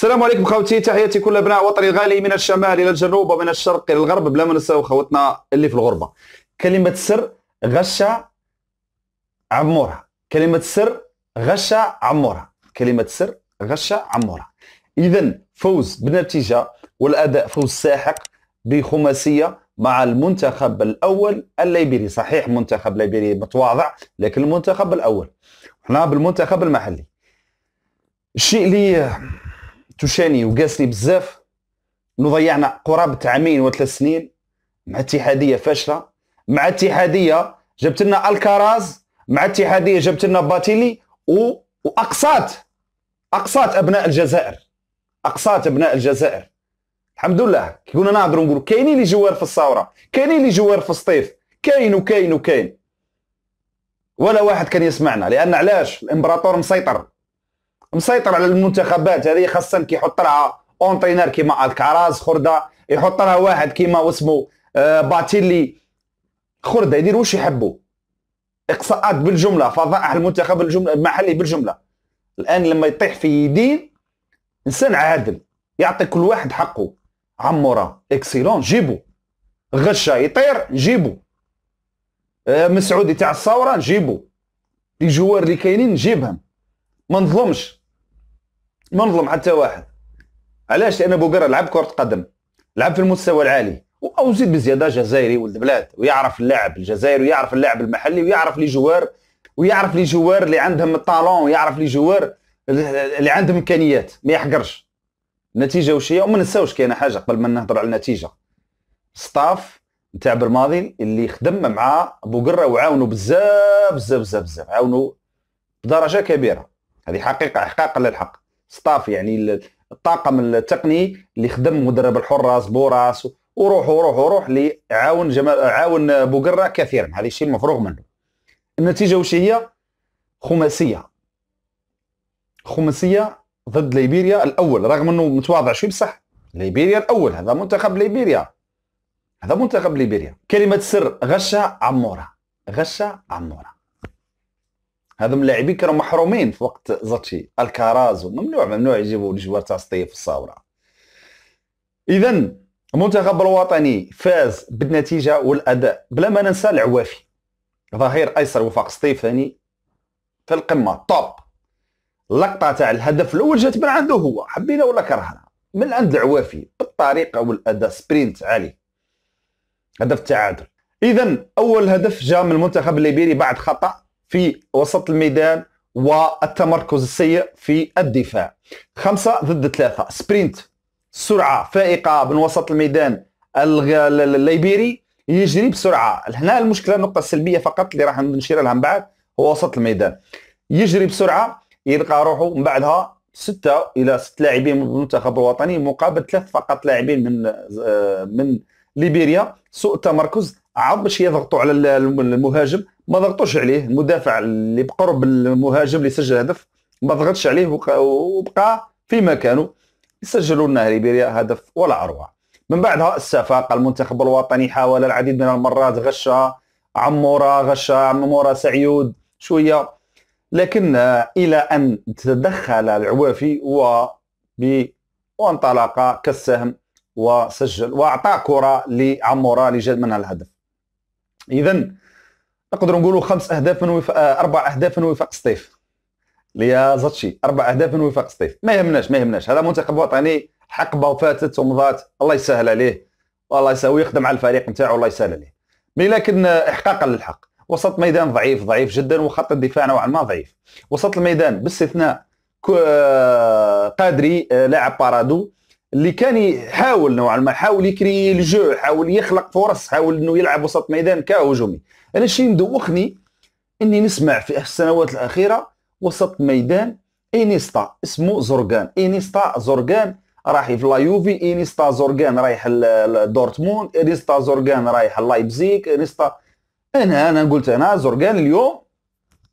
السلام عليكم خوتي تحياتي كل ابناء وطني الغالي من الشمال الى الجنوب ومن الشرق الى الغرب بلا ما ننساو خوتنا اللي في الغربه كلمه سر غشه عمورها كلمه سر غشه عمورها كلمه سر غشه عمورها اذا فوز بنتيجه والاداء فوز ساحق بخماسيه مع المنتخب الاول الليبيري صحيح منتخب ليبيري متواضع لكن المنتخب الاول احنا بالمنتخب المحلي الشيء اللي توشاني وقاسني بزاف نضيعنا قرابه عامين وثلاث سنين مع اتحاديه فاشله مع اتحاديه جبت لنا الكاراز مع اتحاديه جبت لنا باتيلي و... وأقصات أقصات ابناء الجزائر أقصات ابناء الجزائر الحمد لله كي كنا نهضروا نقولوا كاينين اللي جوار في الصورة كاينين اللي جوار في الصيف كاين وكاين وكاين ولا واحد كان يسمعنا لان علاش الامبراطور مسيطر مسيطر على المنتخبات هذه خاصه كيحط لها اونترينر كيما الكراز خرده يحط لها واحد كيما واسمو آه، باتيلي خرده يدير واش يحبوا اقصاءات بالجمله فضائح المنتخب الجمله المحلي بالجمله الان لما يطيح في يدين انسان عادل يعطي كل واحد حقه عمورة اكسيلون جيبو غشة يطير جيبو آه، مسعودي تاع الثوره دي جوار اللي كاينين نجيبهم ما نظلمش ما نظلم حتى واحد علاش لان بوقره لعب كره قدم لعب في المستوى العالي او زيد بزياده جزائري ولد بلاد ويعرف اللاعب الجزائري ويعرف اللاعب المحلي ويعرف لي جوار ويعرف لي جوار اللي عندهم الطالون ويعرف لي جوار اللي عندهم امكانيات ما يحقرش النتيجه وش هي وما نساوش كاينه حاجه قبل ما نهضر على النتيجه ستاف نتاع برماضي اللي خدم مع ابو قره وعاونوا بزاف بزاف بزاف بزاف عاونوا بدرجه كبيره هذه حقيقه احقاقا للحق ستاف يعني الطاقم التقني اللي خدم مدرب الحراس بوراس وروح وروح وروح اللي عاون عاون بوقره كثيرا هذا الشيء المفروغ منه النتيجه وش هي خماسيه خماسيه ضد ليبيريا الاول رغم انه متواضع شوي بصح ليبيريا الاول هذا منتخب ليبيريا هذا منتخب ليبيريا كلمه سر غشه عموره غشه عموره هذم اللاعبين كانوا محرومين في وقت زاتشي الكاراز ممنوع ممنوع يجيبوا الجوار تاع سطيه في الصاوره اذا المنتخب الوطني فاز بالنتيجه والاداء بلا ما ننسى العوافي ظهير ايسر وفاق سطيفاني في القمه توب اللقطه تاع الهدف الاول جات من عنده هو حبينا ولا كرهنا من عند العوافي بالطريقه والاداء سبرينت عالي هدف التعادل اذا اول هدف جاء من المنتخب الليبيري بعد خطا في وسط الميدان والتمركز السيء في الدفاع خمسة ضد ثلاثة سبرينت سرعة فائقة من وسط الميدان الليبيري يجري بسرعة هنا المشكلة النقطة السلبية فقط اللي راح نشير لها من بعد هو وسط الميدان يجري بسرعة يلقى روحه من بعدها ستة إلى ست لاعبين من المنتخب الوطني مقابل ثلاث فقط لاعبين من آه، من ليبيريا سوء تمركز عاد باش يضغطوا على المهاجم ما ضغطوش عليه المدافع اللي بقرب المهاجم اللي سجل هدف ما ضغطش عليه وبقى في مكانه سجلوا لنا ليبيريا هدف ولا اروع من بعدها استفاق المنتخب الوطني حاول العديد من المرات غشة عمورة غشا عمورة سعيود شويه لكن الى ان تدخل العوافي و وانطلق كالسهم وسجل واعطى كره لعمورة اللي منها الهدف اذا نقدروا نقولوا خمس اهداف من وفاق آه، اربع اهداف من وفاق سطيف ليا زاتشي اربع اهداف من وفاق سطيف ما يهمناش ما يهمناش هذا منتخب وطني حقبه وفاتت ومضات الله يسهل عليه والله يسهل ويخدم على الفريق نتاعو الله يسهل عليه مي لكن احقاقا للحق وسط ميدان ضعيف ضعيف جدا وخط الدفاع نوعا ما ضعيف وسط الميدان باستثناء آه، قادري آه، لاعب بارادو اللي كان يحاول نوعا ما حاول يكري الجو حاول يخلق فرص حاول انه يلعب وسط ميدان كهجومي انا الشيء مدوخني اني نسمع في السنوات الاخيره وسط ميدان انيستا اسمه زورغان انيستا زورغان راح في لايوفي انيستا زورغان رايح لدورتموند انيستا زورغان رايح لايبزيك انيستا انا انا قلت انا زورغان اليوم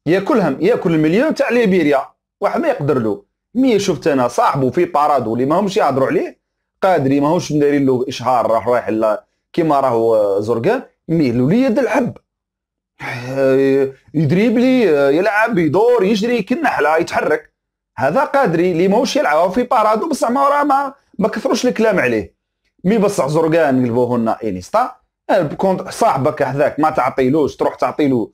ياكلهم ياكل المليون تاع ليبيريا واحد ما يقدر له مي شفت انا صاحبه في بارادو اللي ماهمش يهضروا عليه قادري ماهوش دايرين له اشهار راه رايح كيما راهو زرقان مي الوليد الحب آه، يدريبلي آه، يلعب يدور يجري كالنحله يتحرك هذا قادري اللي ماهوش يلعب في بارادو بصح ما راه ما ما كثروش الكلام عليه مي بصح زرقان قلبوه لنا انيستا آه، صاحبك هذاك ما تعطيلوش تروح تعطيلو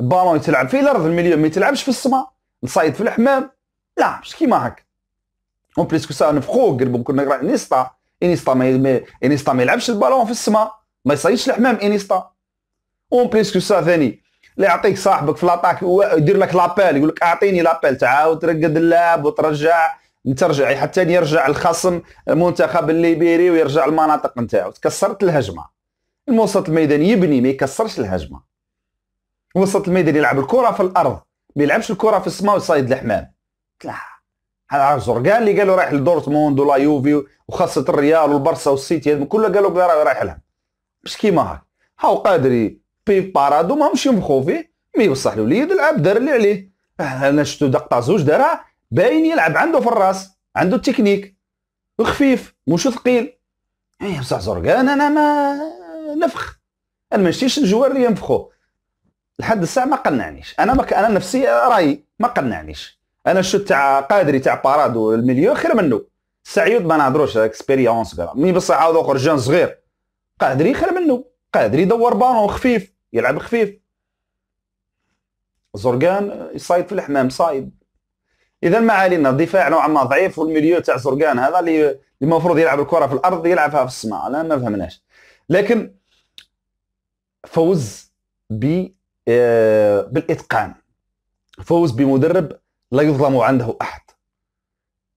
بالون تلعب في الارض المليون ما تلعبش في السماء نصايد في الحمام لا مش كيما هكا اون بليس كو سا نفخو قربوا كنا نقرا انيستا انيستا ما انيستا ما يلعبش البالون في السماء ما يصيدش الحمام انيستا اون بليس كو سا ثاني لا يعطيك صاحبك في لاطاك يدير لك لابيل يقول لك اعطيني لابيل تعاود ترقد اللعب وترجع ترجع حتى يرجع الخصم المنتخب الليبيري ويرجع المناطق نتاعو تكسرت الهجمه الوسط الميداني يبني ما يكسرش الهجمه وسط الميدان يلعب الكره في الارض ما يلعبش الكره في السماء ويصيد الحمام لا عنصر قال اللي قالوا رايح لدورتموند ولا يوفي وخاصه الريال والبرسا والسيتي كله قالوا رايح لها مش كيما هاك هاو قادري بي بارادو ماهمش ينفخوا فيه مي بصح الوليد لعب دار اللي عليه أه، انا شفتو دقه زوج دارها باين يلعب عنده في الراس عنده التكنيك وخفيف مش ثقيل اي بصح زرقان انا ما نفخ انا ما شتيش الجوار اللي ينفخوا لحد الساعه ما قنعنيش انا ما انا نفسي رايي ما قنعنيش انا شفت تاع قادري تاع بارادو المليون خير منه سعيد ما نهضروش اكسبيريونس مي بصح عاود اخر جون صغير قادري خير منه قادري يدور بالون خفيف يلعب خفيف زرقان يصايد في الحمام صايد اذا ما علينا الدفاع نوعا ما ضعيف والمليو تاع زرقان هذا اللي المفروض يلعب الكره في الارض يلعبها في السماء لا ما فهمناش لكن فوز ب آه، بالاتقان فوز بمدرب لا يظلم عنده احد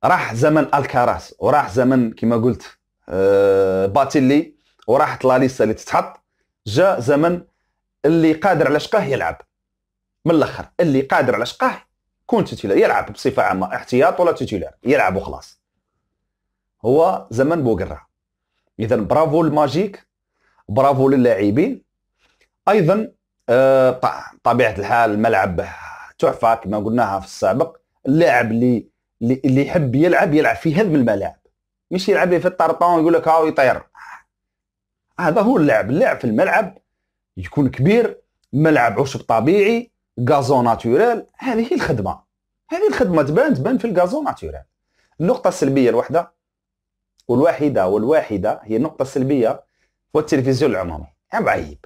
راح زمن الكاراس وراح زمن كما قلت آه، باتيلي وراحت لا ليستا اللي تتحط جاء زمن اللي قادر على شقاه يلعب من الاخر اللي قادر على شقاه كون تيتيلار يلعب بصفه عامه احتياط ولا تيتيلار يلعب وخلاص هو زمن بوغرا اذا برافو الماجيك برافو للاعبين ايضا آه، طبيعه الحال الملعب تحفه كما قلناها في السابق اللاعب اللي اللي يحب يلعب يلعب في هذم الملاعب مش يلعب في الطرطون يقول لك هاو يطير هذا هو اللاعب اللاعب في الملعب يكون كبير ملعب عشب طبيعي غازون ناتورال هذه هي الخدمه هذه الخدمه تبان تبان في الغازون ناتورال النقطه السلبيه الوحده والواحده والواحده هي النقطه السلبيه والتلفزيون العمومي عيب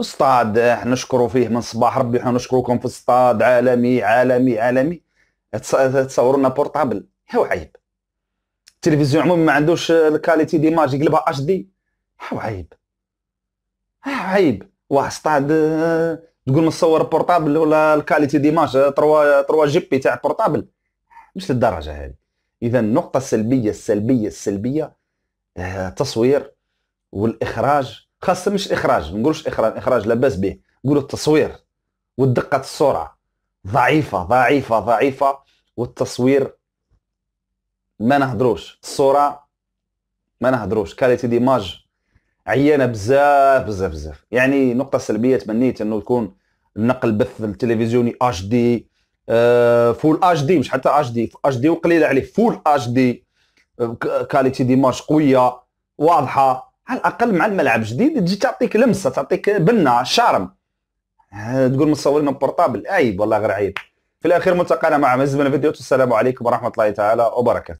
استاد احنا نشكروا فيه من صباح ربي احنا نشكركم في استاد عالمي عالمي عالمي تصوروا لنا بورطابل هو عيب التلفزيون عموما ما عندوش الكاليتي ديماج يقلبها اش دي هو عيب هو عيب واحد صطاد تقول نصور بورطابل ولا الكاليتي ديماج 3 3 جي بي تاع بورطابل مش للدرجه هذه اذا النقطه السلبيه السلبيه السلبيه التصوير آه، والاخراج خاصه مش اخراج نقولوش اخراج اخراج لاباس به نقولو التصوير ودقة الصوره ضعيفه ضعيفه ضعيفه والتصوير ما نهضروش الصوره ما نهضروش كاليتي ديماج عيانه بزاف بزاف بزاف يعني نقطه سلبيه تمنيت انه يكون نقل بث التلفزيوني اش آه، دي فول اش دي مش حتى اش دي اش دي وقليل عليه فول اش دي كاليتي ديماج قويه واضحه على الاقل مع الملعب جديد تجي تعطيك لمسه تعطيك بنه شارم آه، تقول مصورين بورطابل عيب والله غير عيب في الاخير ملتقانا مع مزيد من والسلام عليكم ورحمه الله تعالى وبركاته